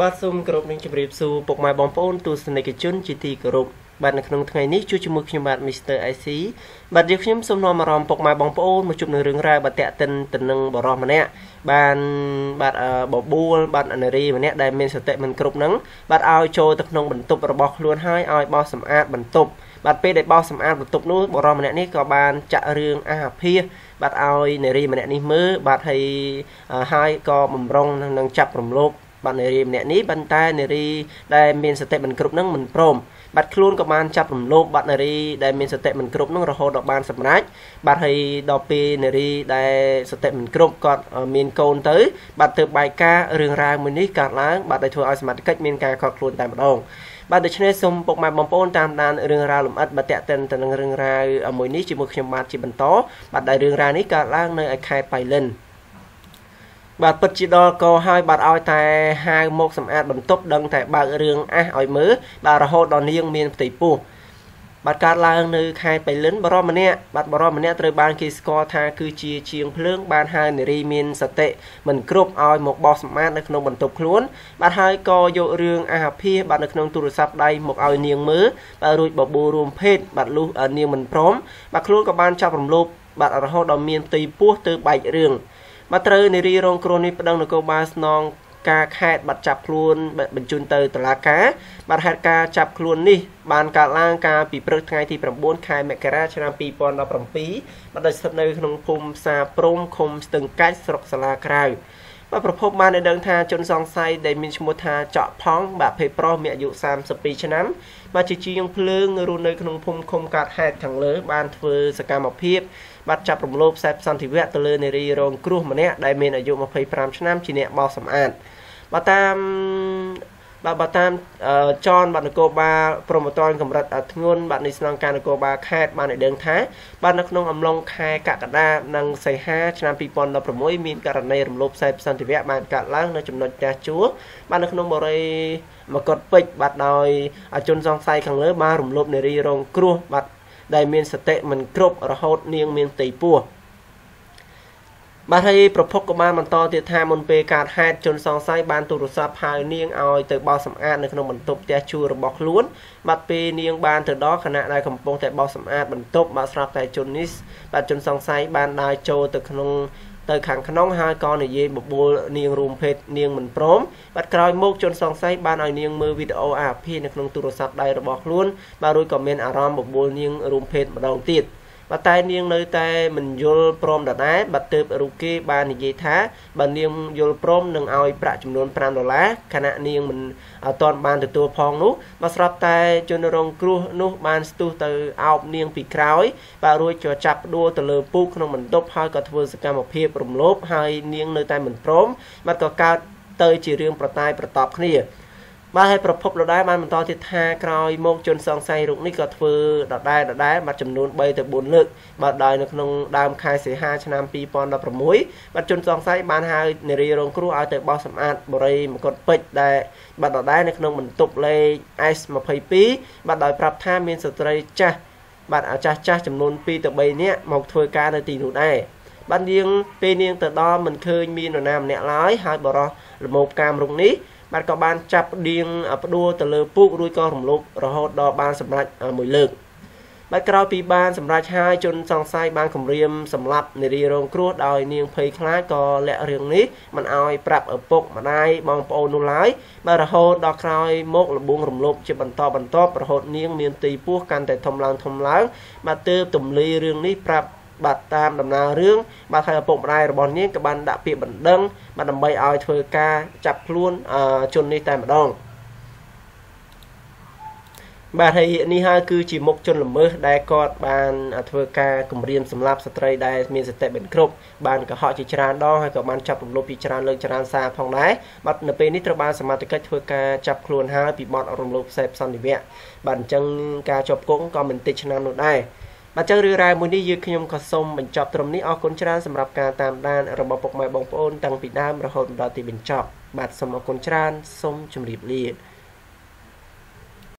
បាទសូមគោរពនឹងជម្រាបសួរពុកម៉ែបងប្អូនទស្សនិកជនជាទីគោរពបាទនៅក្នុងថ្ងៃនេះជួបជាមួយខ្ញុំបាទ Mr. IC បាទយើងខ្ញុំសូមនាំអារម្មណ៍ពុកម៉ែបងប្អូនមកជួបនឹងរឿងរ៉ាវបាទតេតិនទៅនឹងបរិសម្នាក់បានបាទបបួលបាទអនារីម្នាក់ដែលមានសតិមិនគ្រប់នឹងបាទឲ្យចូលទៅក្នុងបន្ទប់របស់ខ្លួនហើយឲ្យបោសសម្អាតបន្ទប់បាទពេលដែលបោសសម្អាតបន្ទប់នោះបរិសម្នាក់នេះក៏បានចាក់រឿងអាភិសបាទឲ្យនារីម្នាក់នេះមើលបាទហើយហើយក៏បំរុងនឹងចាប់រំលោភរបស់នារីម្នាក់នេះប៉ុន្តែនារីដែលមានសតិមិនគ្រប់នឹងមិនព្រមបាត់ខ្លួនក៏បានចាប់រំលោភបាត់នារីដែលមានសតិមិនគ្រប់នឹងរហូតដល់បានសម្រេចបាត់ហើយដល់ពេលនារីដែលសតិមិនគ្រប់គាត់មានកូនទៅ បាត់ធ្វើបាយការរឿងរ៉ាវមួយនេះកើតឡើងបាត់ដែលធ្វើឲ្យសមាជិកមានការខកខ្លួនតែម្ដងបាទដូច្នេះសូមពុកម៉ែបងប្អូនតាមដានរឿងរ៉ាវលម្អិតបើតេតិនទៅនឹងរឿងរ៉ាវមួយនេះជាមួយខ្ញុំបាទជាបន្តបាទដែលរឿងរ៉ាវនេះកើតឡើងនៅឯខេត្តបៃលិនបាទពិតជាដល់កហើយបាទឲ្យតែហៅមកសម្អាតបន្ទប់ដឹងតែបើករឿងអះឲ្យមើលបាទរហូតដល់នាង មានផ្ទៃពោះបាទកើតឡើងនៅខេត្តបៃលិនបរមម្នាក់បាទបរមម្នាក់ត្រូវបានគេស្គាល់ថាគឺជាជាងភ្លើងបានហៅនារីមានសតិមិនគ្រប់ឲ្យមកបោះសម្អាតនៅក្នុងបន្ទប់ខ្លួនបាទហើយក៏យករឿងអាភិសបាទនៅក្នុងទូរស័ព្ទដៃមកឲ្យនាងមើលបាទរួចបបួលរួមភេទបាទលុះនាងមិនព្រមបាទខ្លួនក៏បានចាប់រំលោភបាទរហូតដល់មានផ្ទៃពោះទៅបែករឿងបាទត្រូវនារីរងគ្រោះនេះប្តឹងនគរបាលស្នងការខេត្តបាត់ចាប់ខ្លួនបញ្ជូនទៅតុលាការបាទហេតុការចាប់ខ្លួននេះបានកើតឡើងកាលពីព្រឹកថ្ងៃទី9ខែមករាឆ្នាំ2017បាទដោយស្ថិតនៅក្នុងភូមិផ្សារព្រំឃុំស្ទឹងកាច់ស្រុកសាឡាក្រៅបាទប្រភពបានដឹងថាជនសង្ស័យដែលមានឈ្មោះថាចកផងបាទភេទប្រុសមានអាយុ32ឆ្នាំបាទជាជាងភ្លើងរស់នៅក្នុងភូមិឃុំកាត់ហេតខាងលើបានធ្វើសកម្មភាពបាទចាប់រំលោភខ្សែផ្សន្តិវៈទៅលើនារីរងគ្រោះ ម្នាក់ដែលមានអាយុ25ឆ្នាំជាអ្នកបោសសម្អាតបាទតាមបាទបើតាមចនបាទនគរបាលប្រមត្តនកម្រិតធ្ងន់បាទនៃស្នងការនគរបាលខេត្តបានឲ្យដឹងថាបាទនៅក្នុងអំឡុងខែកក្កដា និងសីហាឆ្នាំ2016មានករណីរំលោភខ្សែប្រសន្តិវៈបានកើតឡើងនៅចំណុចផ្ទះជួបាទនៅក្នុងបរិយាមកុដពេជ្របាទដោយជន សង្ស័យខាងលើ បានរំលោភនារីរង គ្រោះបាទដែលមានសតិមិនគ្រប់រហូត នាង មានផ្ទៃពោះបាទហើយប្រភពក៏បានបន្តទៀតថាមុនពេលកើតហេតុជនសង្ស័យបានទូរស័ព្ទហៅនាងឲ្យទៅបោសសម្អាតនៅក្នុងបន្ទប់ផ្ទះជួលរបស់ខ្លួនបាទពេលនាងបានទៅដល់ខណៈដែលកំពុងតែបោសសម្អាតបន្ទប់បាទស្រាប់តែជននេះបាទជនសង្ស័យបានដើរចូលទៅក្នុងទៅខាងក្នុងហើយក៏និយាយបបួលនាងរួមភេទនាងមិនព្រមបាទក្រោយមកជនសង្ស័យបានឲ្យនាងមើលវីដេអូអាភិនៅក្នុងទូរស័ព្ទដៃរបស់ខ្លួនបាទរួចក៏មានអារម្មណ៍បបួលនាងរួមភេទម្ដងទៀតបើតែនាងនៅតែមិនយល់ព្រមដដែលបើទើបរូគេបាននិយាយថាបើនាងយល់ព្រមនឹងឲ្យប្រាក់ចំនួន5ដុល្លារខណៈនាងមិនអត់ទាន់បានទទួលផងនោះបើស្រាប់តែជនរងគ្រោះនោះបានស្ទុះទៅអោបនាងពីក្រោយបើរួចក៏ចាប់ដួលទៅលើពូកក្នុងបន្ទប់ហើយក៏ធ្វើសកម្មភាពរំលោភហើយនាងនៅតែមិនព្រមបាត់ក៏កើតទៅជារឿងប្រតាយប្រតបគ្នាបាទហើយប្រភពលោកដែរបានបន្តទៀតថាក្រោយ មកជនសង្ស័យរូបនេះក៏ធ្វើដដែលដដែលបាទចំនួន3ទៅ4លើកបាទដោយនៅក្នុងដើមខែសីហាឆ្នាំ2016បាទជនសង្ស័យបានហៅនារីរង គ្រោះឲ្យទៅបោះសម្អាតបរិយាមកុដពេជ្រដែលបាទដដែលនៅក្នុងបន្ទប់លេខ S22 បាទដោយប្រាប់ថាមានស្ត្រីចាស់បាទអាចាស់ចាស់ចំនួន2ទៅ3នាក់មកធ្វើការនៅទីនោះដែរបាននាងពេលនាងទៅដល់មិនឃើញមាននរណាម្នាក់ឡើយហើយបរោះលមោបកាមរូបនេះបាទក៏បានចាប់ដៀងផ្ដួលទៅលើពូករួចក៏រំលោភរហូតដល់បានសម្រេចមួយលើកបាទក្រោយពីបានសម្រេចហើយជនសង្ស័យបានគម្រាមសម្លាប់នារីរងគ្រោះដោយ នាងភ័យខ្លាចក៏លាក់រឿងនេះមិនអោយប្រាប់ឪពុកម្ដាយបងប្អូននោះឡើយបាទរហូតដល់ក្រោយមក លបងរំលោភជាបន្តបន្ទាប់រហូត នាងមានទីពោះកាន់តែធំឡើងធំឡើងបាទទើបទម្លាយរឿងនេះប្រាប់បាទតាមដំណើររឿងបាទហើយឪពុកម្ដាយរបស់នាងក៏បានដាក់ពាក្យបណ្ដឹងបាទដើម្បីឲ្យធ្វើការចាប់ខ្លួនជននេះតែម្ដងបាទហើយនេះហើយគឺជាមុខជនល្មើសដែលគាត់បានធ្វើការគំរាមសម្លាប់ស្ត្រីដែលមានសតិមិនគ្រប់បានកុហកជាច្រើនដងហើយក៏បានចាប់រំលោភជាច្រើនលើកច្រើនសារផងដែរបាទនៅពេលនេះត្រូវបានសមត្ថកិច្ចធ្វើការចាប់ខ្លួនហើយពីបទរំលោភផ្សេងផ្សន្និវៈបាទអញ្ចឹងការជាប់គុកក៏មិនតិចឆ្នាំនោះដែរបាទចឹងរឿងរ៉ាវមួយនេះយើងខ្ញុំក៏សូមបញ្ចប់ត្រឹមនេះអរគុណច្រើនសម្រាប់ការតាមដានរបស់ពុកម៉ែបងប្អូនតាំងពីដើមរហូតដល់ទីបញ្ចប់បាទសូមអរគុណច្រើនសូមជម្រាបលា